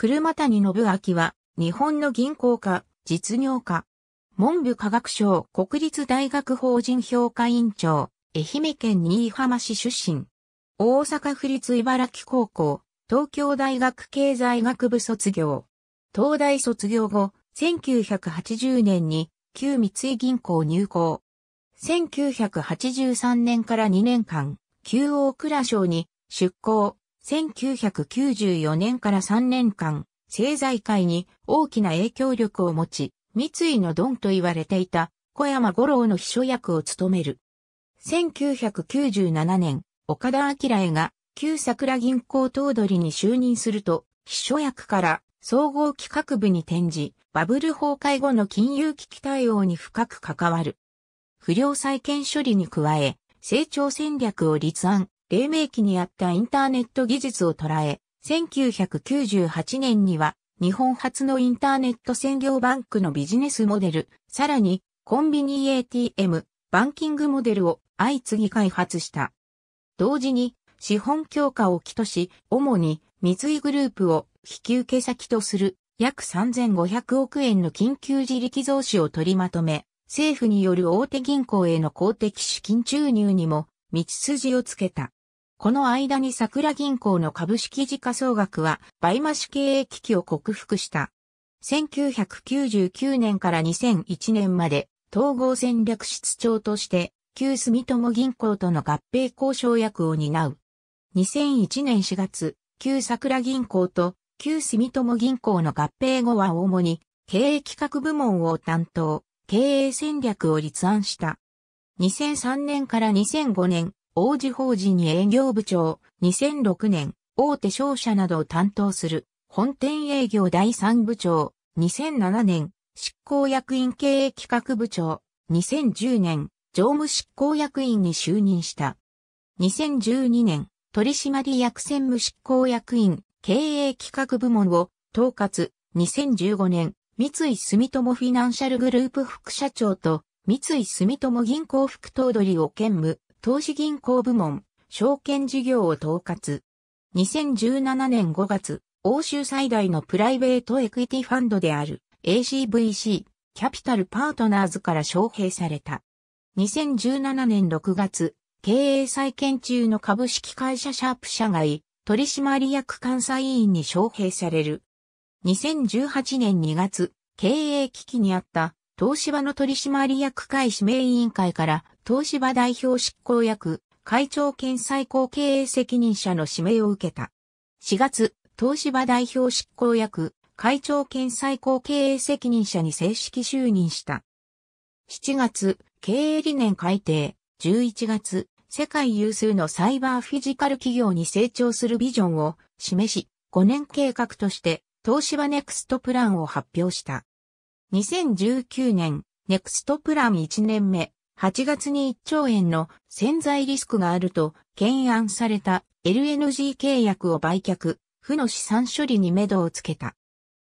車谷信明は、日本の銀行家、実業家。文部科学省国立大学法人評価委員長、愛媛県新居浜市出身。大阪府立茨城高校、東京大学経済学部卒業。東大卒業後、1980年に旧三井銀行入行。1983年から2年間、旧大蔵省に出向、1994年から3年間、政財界に大きな影響力を持ち、三井のドンと言われていた小山五郎の秘書役を務める。1997年、岡田明恵が旧桜銀行頭取に就任すると、秘書役から総合企画部に転じ、バブル崩壊後の金融危機対応に深く関わる。不良債権処理に加え、成長戦略を立案、黎明期にあったインターネット技術を捉え、1998年には日本初のインターネット専業バンクのビジネスモデル、さらにコンビニ ATM、バンキングモデルを相次ぎ開発した。同時に資本強化を起とし、主に三井グループを引き受け先とする約3500億円の緊急自力増資を取りまとめ、政府による大手銀行への公的資金注入にも道筋をつけた。この間に桜銀行の株式時価総額は、倍増し経営危機を克服した。1999年から2001年まで、統合戦略室長として、旧住友銀行との合併交渉役を担う。2001年4月、旧桜銀行と旧住友銀行の合併後は主に経営企画部門を担当、経営戦略を立案した。2003年から2005年、王子法人に営業部長、2006年、大手商社などを担当する、本店営業第3部長、2007年、執行役員経営企画部長、2010年、常務執行役員に就任した。2012年、取締役専務執行役員、経営企画部門を、統括、2015年、三井住友フィナンシャルグループ副社長と、三井住友銀行副頭取を兼務、投資銀行部門、証券事業を統括。2017年5月、欧州最大のプライベートエクイティファンドである ACVC、キャピタルパートナーズから招聘された。2017年6月、経営再建中の株式会社シャープ社外、取締役監査委員に招聘される。2018年2月、経営危機にあった東芝の取締役会指名委員会から東芝代表執行役会長兼最高経営責任者の指名を受けた。4月、東芝代表執行役会長兼最高経営責任者に正式就任した。7月、経営理念改定。11月、世界有数のサイバーフィジカル企業に成長するビジョンを示し、5年計画として東芝ネクストプランを発表した。2019年、ネクストプラン1年目、8月に1兆円の潜在リスクがあると懸案された LNG 契約を売却、負の資産処理に目処をつけた。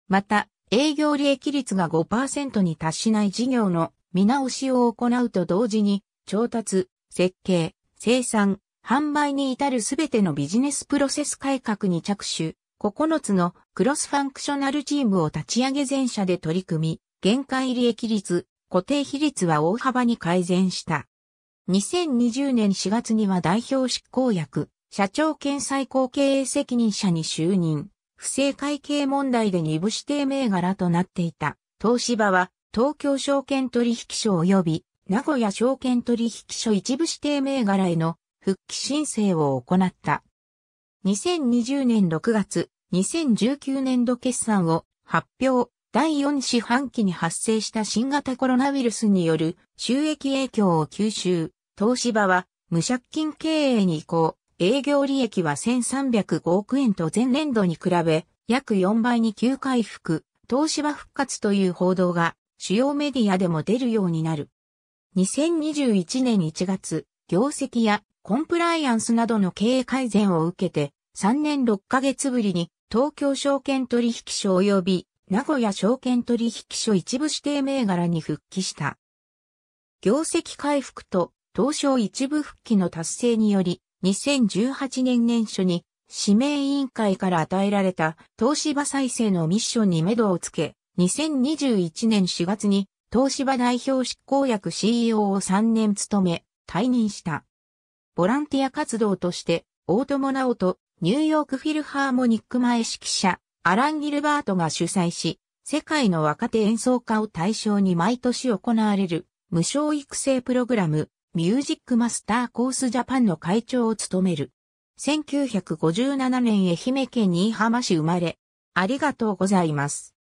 また、営業利益率が5%に達しない事業の見直しを行うと同時に、調達、設計、生産、販売に至るすべてのビジネスプロセス改革に着手、9つのクロスファンクショナルチームを立ち上げ全社で取り組み、限界利益率、固定比率は大幅に改善した。2020年4月には代表執行役、社長兼最高経営責任者に就任。不正会計問題で二部指定銘柄となっていた。東芝は東京証券取引所及び名古屋証券取引所一部指定銘柄への復帰申請を行った。2020年6月、2019年度決算を発表、第4四半期に発生した新型コロナウイルスによる収益影響を吸収、東芝は無借金経営に移行、営業利益は1305億円と前年度に比べ、約4倍に急回復、東芝復活という報道が主要メディアでも出るようになる。2021年1月、業績やコンプライアンスなどの経営改善を受けて、3年6ヶ月ぶりに東京証券取引所及び名古屋証券取引所一部指定銘柄に復帰した。業績回復と東証一部復帰の達成により、2018年年初に指名委員会から与えられた東芝再生のミッションに目処をつけ、2021年4月に東芝代表執行役 CEO を3年務め、退任した。ボランティア活動として、大友直とニューヨークフィルハーモニック前指揮者、アラン・ギルバートが主催し、世界の若手演奏家を対象に毎年行われる無償育成プログラム、ミュージックマスターコースジャパンの会長を務める。1957年愛媛県新居浜市生まれ。ありがとうございます。